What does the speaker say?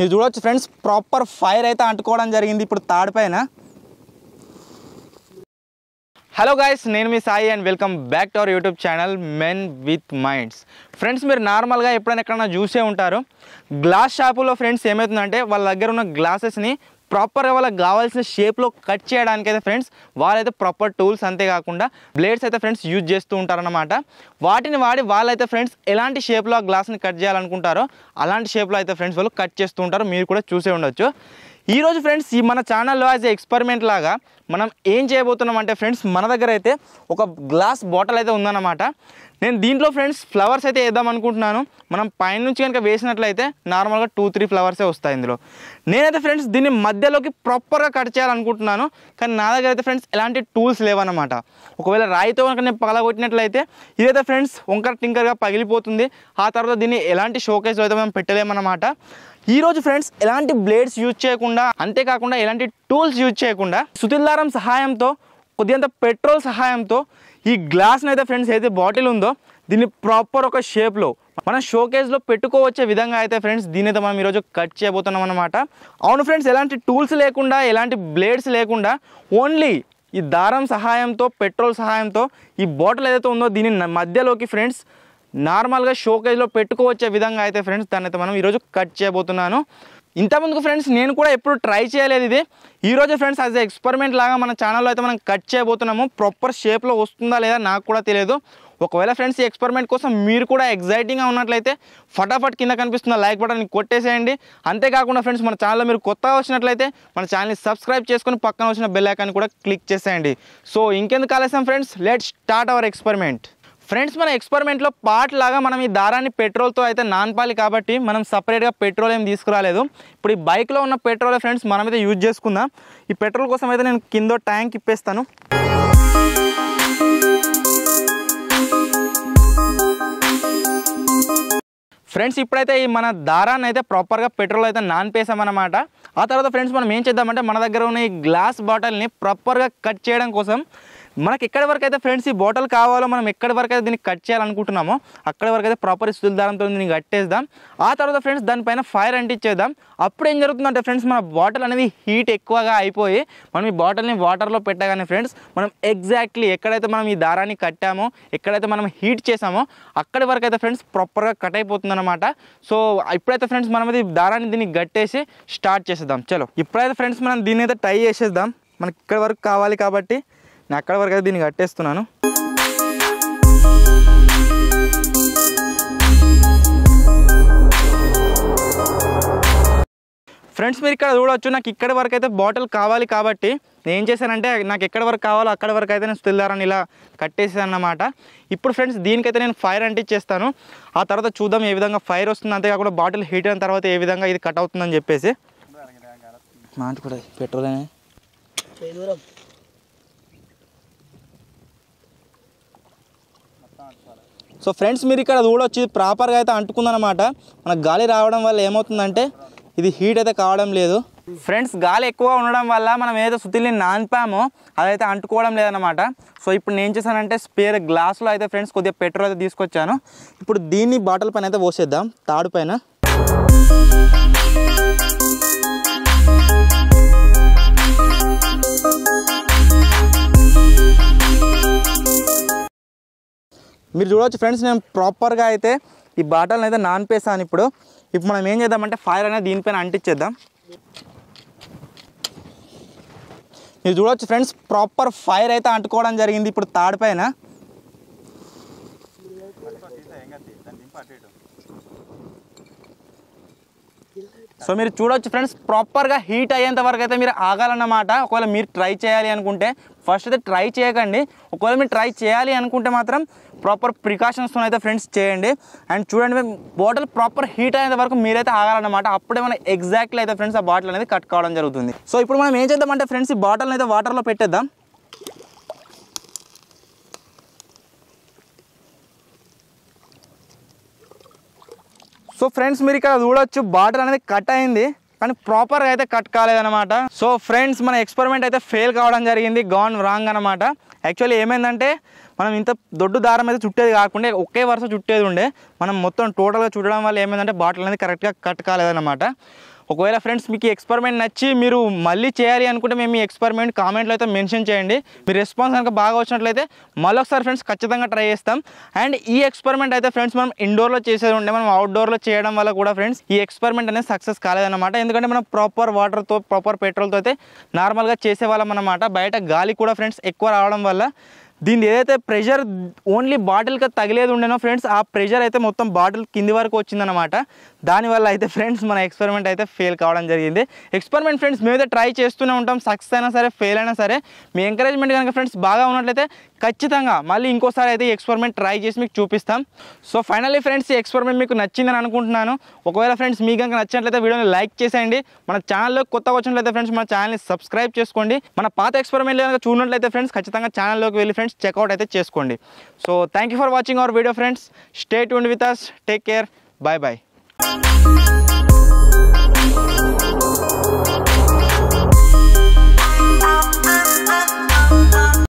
మీరు చూడవచ్చు friends proper fire అయితే అంటుకోవడం జరిగింది ఇప్పుడు తాడిపైన పైన హలో గాయస్ నేను మీ Sai and welcome back to our YouTube channel men with minds friends మీరు నార్మల్గా ఎప్పుడైనా ఎక్కడైనా చూసే ఉంటారు గ్లాస్ షాపులో ఫ్రెండ్స్ ఏమవుతుందంటే వాళ్ళ దగ్గర ఉన్న గ్లాసెస్ని ప్రాపర్ వాళ్ళకి కావాల్సిన షేప్లో కట్ చేయడానికి అయితే ఫ్రెండ్స్ వాళ్ళైతే ప్రాపర్ టూల్స్ అంతేకాకుండా బ్లేడ్స్ అయితే ఫ్రెండ్స్ యూజ్ చేస్తూ ఉంటారనమాట వాటిని వాడి వాళ్ళైతే ఫ్రెండ్స్ ఎలాంటి షేప్లో ఆ గ్లాస్ని కట్ చేయాలనుకుంటారో అలాంటి షేప్లో అయితే ఫ్రెండ్స్ వాళ్ళు కట్ చేస్తూ ఉంటారు మీరు కూడా చూసే ఉండొచ్చు ఈరోజు ఫ్రెండ్స్ ఈ మన ఛానల్లో యాజ్ ఎక్స్పెరిమెంట్ లాగా మనం ఏం చేయబోతున్నాం అంటే ఫ్రెండ్స్ మన దగ్గర అయితే ఒక గ్లాస్ బాటిల్ అయితే ఉందన్నమాట నేను దీంట్లో ఫ్రెండ్స్ ఫ్లవర్స్ అయితే వేద్దాం అనుకుంటున్నాను మనం పైన నుంచి కనుక వేసినట్లయితే నార్మల్గా టూ త్రీ ఫ్లవర్సే వస్తాయి ఇందులో నేనైతే ఫ్రెండ్స్ దీన్ని మధ్యలోకి ప్రాపర్గా కట్ చేయాలనుకుంటున్నాను కానీ నా దగ్గర అయితే ఫ్రెండ్స్ ఎలాంటి టూల్స్ లేవన్నమాట ఒకవేళ రాయితో కనుక నేను పగలగొట్టినట్లయితే ఇదైతే ఫ్రెండ్స్ వంకర టింకర్గా పగిలిపోతుంది ఆ తర్వాత దీన్ని ఎలాంటి షోకేస్ అయితే మనం పెట్టలేమన్నమాట ఈరోజు ఫ్రెండ్స్ ఎలాంటి బ్లేడ్స్ యూజ్ చేయకుండా అంతేకాకుండా ఎలాంటి టూల్స్ యూజ్ చేయకుండా సుతిల్దారం సహాయంతో కొద్దిగంత పెట్రోల్ సహాయంతో ఈ గ్లాస్ని అయితే ఫ్రెండ్స్ ఏదైతే బాటిల్ ఉందో దీన్ని ప్రాపర్ ఒక షేప్లో మన షోకేజ్లో పెట్టుకోవచ్చే విధంగా అయితే ఫ్రెండ్స్ దీని అయితే మనం ఈరోజు కట్ చేయబోతున్నాం అనమాట అవును ఫ్రెండ్స్ ఎలాంటి టూల్స్ లేకుండా ఎలాంటి బ్లేడ్స్ లేకుండా ఓన్లీ ఈ దారం సహాయంతో పెట్రోల్ సహాయంతో ఈ బాటిల్ ఏదైతే ఉందో దీని మధ్యలోకి ఫ్రెండ్స్ నార్మల్గా షోకేజ్లో పెట్టుకోవచ్చే విధంగా అయితే ఫ్రెండ్స్ దాన్ని అయితే మనం ఈరోజు కట్ చేయబోతున్నాను ఇంతకుముందుకు ఫ్రెండ్స్ నేను కూడా ఎప్పుడు ట్రై చేయలేదు ఇది ఈరోజు ఫ్రెండ్స్ యాజ్ ఎక్స్పెరిమెంట్ లాగా మన ఛానల్లో అయితే మనం కట్ చేయబోతున్నాము ప్రాపర్ షేప్లో వస్తుందా లేదా నాకు కూడా తెలియదు ఒకవేళ ఫ్రెండ్స్ ఈ ఎక్స్పెరిమెంట్ కోసం మీరు కూడా ఎగ్జైటింగ్గా ఉన్నట్లయితే ఫటాఫట్ కింద కనిపిస్తున్న లైక్ బటన్ కొట్టేసేయండి అంతేకాకుండా ఫ్రెండ్స్ మన ఛానల్లో మీరు కొత్తగా వచ్చినట్లయితే మన ఛానల్ని సబ్స్క్రైబ్ చేసుకొని పక్కన వచ్చిన బెల్ ఐకాన్ కూడా క్లిక్ చేసేయండి సో ఇంకెందుకు ఆలస్యం friends let start our experiment friends మన ఎక్స్పెరిమెంట్లో పార్ట్ లాగా మనం ఈ దారాన్ని పెట్రోల్తో అయితే నాన్పాలి కాబట్టి మనం సపరేట్గా పెట్రోల్ ఏం తీసుకురాలేదు ఇప్పుడు ఈ బైక్లో ఉన్న పెట్రోల్ ఫ్రెండ్స్ మనమైతే యూజ్ చేసుకుందాం ఈ పెట్రోల్ కోసం అయితే నేను కింద ట్యాంక్ ఇప్పేస్తాను ఫ్రెండ్స్ ఇప్పుడైతే ఈ మన దారాన్ని అయితే ప్రాపర్గా పెట్రోల్ అయితే నానిపేసామన్నమాట ఆ తర్వాత ఫ్రెండ్స్ మనం ఏం చేద్దామంటే మన దగ్గర ఉన్న ఈ గ్లాస్ బాటిల్ని ప్రాపర్గా కట్ చేయడం కోసం మనకి ఎక్కడ వరకు అయితే ఫ్రెండ్స్ ఈ బాటిల్ కావాలో మనం ఎక్కడి వరకు అయితే దీన్ని కట్ చేయాలనుకుంటున్నామో అక్కడి వరకు అయితే ప్రాపర్ సుల్ దారంతో దీన్ని కట్టేద్దాం ఆ తర్వాత ఫ్రెండ్స్ దానిపైన ఫైర్ అంటించేద్దాం అప్పుడు ఏం జరుగుతుందంటే ఫ్రెండ్స్ మన బాటిల్ అనేది హీట్ ఎక్కువగా అయిపోయి మనం ఈ బాటిల్ని వాటర్లో పెట్టగానే ఫ్రెండ్స్ మనం ఎగ్జాక్ట్లీ ఎక్కడైతే మనం ఈ దారాన్ని కట్టామో ఎక్కడైతే మనం హీట్ చేసామో అక్కడి వరకు అయితే ఫ్రెండ్స్ ప్రాపర్గా కట్ అయిపోతుందన్నమాట సో ఇప్పుడైతే ఫ్రెండ్స్ మనం అది దారాన్ని దీన్ని గట్టేసి స్టార్ట్ చేసేద్దాం చలో ఇప్పుడైతే ఫ్రెండ్స్ మనం దీన్ని అయితే ట్రై చేసేద్దాం మనకి ఇక్కడ వరకు కావాలి కాబట్టి నేను అక్కడ వరకు అయితే దీన్ని కట్టేస్తున్నాను ఫ్రెండ్స్ మీరు ఇక్కడ చూడవచ్చు నాకు ఇక్కడ వరకు అయితే బాటిల్ కావాలి కాబట్టి నేను ఏం చేశానంటే నాకు ఎక్కడ వరకు కావాలో అక్కడ వరకు అయితే నేను తెల్లారని ఇలా కట్టేసాను అన్నమాట ఇప్పుడు ఫ్రెండ్స్ దీనికైతే నేను ఫైర్ అంటించేస్తాను ఆ తర్వాత చూద్దాం ఏ విధంగా ఫైర్ వస్తుంది అంతేకాకుండా బాటిల్ హీట్ అయిన తర్వాత ఏ విధంగా ఇది కట్ అవుతుందని చెప్పేసి మాంచి పెట్రోల్ సో ఫ్రెండ్స్ మీరు ఇక్కడ చూడొచ్చు ప్రాపర్గా అయితే అంటుకుందనమాట మనకు గాలి రావడం వల్ల ఏమవుతుందంటే ఇది హీట్ అయితే కావడం లేదు ఫ్రెండ్స్ గాలి ఎక్కువ ఉండడం వల్ల మనం ఏదో సుతిల్ని నానిపామో అదైతే అంటుకోవడం లేదనమాట సో ఇప్పుడు నేను చేశానంటే స్పేర్ గ్లాసులో అయితే ఫ్రెండ్స్ కొద్దిగా పెట్రోల్ అయితే తీసుకొచ్చాను ఇప్పుడు దీన్ని బాటిల్ పైన అయితే పోసేద్దాం తాడు పైన మీరు చూడవచ్చు ఫ్రెండ్స్ నేను ప్రాపర్గా అయితే ఈ బాటల్ని అయితే నానిపేసాను ఇప్పుడు ఇప్పుడు మనం ఏం చేద్దామంటే ఫైర్ అనేది దీనిపైన అంటించేద్దాం మీరు చూడవచ్చు ఫ్రెండ్స్ ప్రాపర్ ఫైర్ అయితే అంటుకోవడం జరిగింది ఇప్పుడు తాడిపైన సో మీరు చూడవచ్చు ఫ్రెండ్స్ ప్రాపర్గా హీట్ అయ్యేంత వరకు అయితే మీరు ఆగాలన్నమాట ఒకవేళ మీరు ట్రై చేయాలి అనుకుంటే ఫస్ట్ అయితే ట్రై చేయకండి ఒకవేళ మీరు ట్రై చేయాలి అనుకుంటే మాత్రం ప్రాపర్ ప్రికాషన్స్తో అయితే ఫ్రెండ్స్ చేయండి అండ్ చూడండి బాటిల్ ప్రాపర్ హీట్ అయ్యేంత వరకు మీరైతే ఆగాలన్నమాట అప్పుడే మనం ఎగ్జాక్ట్లీ అయితే ఫ్రెండ్స్ ఆ బాటిల్ అనేది కట్ కావడం జరుగుతుంది సో ఇప్పుడు మనం ఏం చేద్దామంటే ఫ్రెండ్స్ ఈ బాటిల్ని అయితే వాటర్లో పెట్టేద్దాం సో ఫ్రెండ్స్ మీరు ఇక్కడ చూడవచ్చు బాటిల్ అనేది కట్ అయింది కానీ ప్రాపర్గా అయితే కట్ కాలేదనమాట సో ఫ్రెండ్స్ మన ఎక్స్పెరిమెంట్ అయితే ఫెయిల్ కావడం జరిగింది గాన్ రాంగ్ అనమాట యాక్చువల్లీ ఏమైందంటే మనం ఇంత దొడ్డు దారం అయితే చుట్టేది కాకుండా ఒకే వరుస చుట్టేది ఉండే మనం మొత్తం టోటల్గా చుట్టడం వల్ల ఏమైందంటే బాటిల్ అనేది కరెక్ట్గా కట్ కాలేదన్నమాట ఒకవేళ ఫ్రెండ్స్ మీకు ఎక్స్పెరిమెంట్ నచ్చి మీరు మళ్ళీ చేయాలి అనుకుంటే మేము మీ ఎక్స్పెరిమెంట్ కామెంట్లో అయితే మెన్షన్ చేయండి మీ రెస్పాన్స్ కనుక బాగా వచ్చినట్లయితే మళ్ళొకసారి ఫ్రెండ్స్ ఖచ్చితంగా ట్రై చేస్తాం అండ్ ఈ ఎక్స్పెరిమెంట్ అయితే ఫ్రెండ్స్ మనం ఇండోర్లో చేసేది ఉండే మనం అవుట్డోర్లో చేయడం వల్ల కూడా ఫ్రెండ్స్ ఈ ఎక్స్పెరిమెంట్ అనేది సక్సెస్ కాలేదన్నమాట ఎందుకంటే మనం ప్రాపర్ వాటర్తో ప్రాపర్ పెట్రోల్తో అయితే నార్మల్గా చేసేవాళ్ళం అనమాట బయట గాలి కూడా ఫ్రెండ్స్ ఎక్కువ రావడం వల్ల దీని ఏదైతే ప్రెషర్ ఓన్లీ బాటిల్కి తగిలేదు ఉండేనో ఫ్రెండ్స్ ఆ ప్రెషర్ అయితే మొత్తం బాటిల్ కింది వరకు వచ్చిందనమాట దానివల్ల అయితే ఫ్రెండ్స్ మన ఎక్స్పెరిమెంట్ అయితే ఫెయిల్ కావడం జరిగింది ఎక్స్పెరిమెంట్ ఫ్రెండ్స్ మేమైతే ట్రై చేస్తూనే ఉంటాం సక్సెస్ అయినా సరే ఫెయిల్ అయినా సరే మీ ఎంకరేజ్మెంట్ కనుక ఫ్రెండ్స్ బాగా ఉన్నట్లయితే ఖచ్చితంగా మళ్ళీ ఇంకోసారి అయితే ఎక్స్పెరిమెంట్ ట్రై చేసి మీకు చూపిస్తాం సో ఫైనల్లీ ఫ్రెండ్స్ ఈ ఎక్స్పెరిమెంట్ మీకు నచ్చిందని అనుకుంటున్నాను ఒకవేళ ఫ్రెండ్స్ మీకు కనుక నచ్చినట్లయితే వీడియోని లైక్ చేసేయండి మన ఛానల్లో కొత్త వచ్చినట్లయితే ఫ్రెండ్స్ మన ఛానల్ని సబ్స్క్రైబ్ చేసుకోండి మన పాత ఎక్స్పెరిమెంట్ కనుక చూడనట్లయితే ఫ్రెండ్స్ ఖచ్చితంగా ఛానల్లోకి వెళ్ళి ఫ్రెండ్స్ చెక్అవుట్ అయితే చేసుకోండి so thank for watching our video friends stay tune with us take care bye bye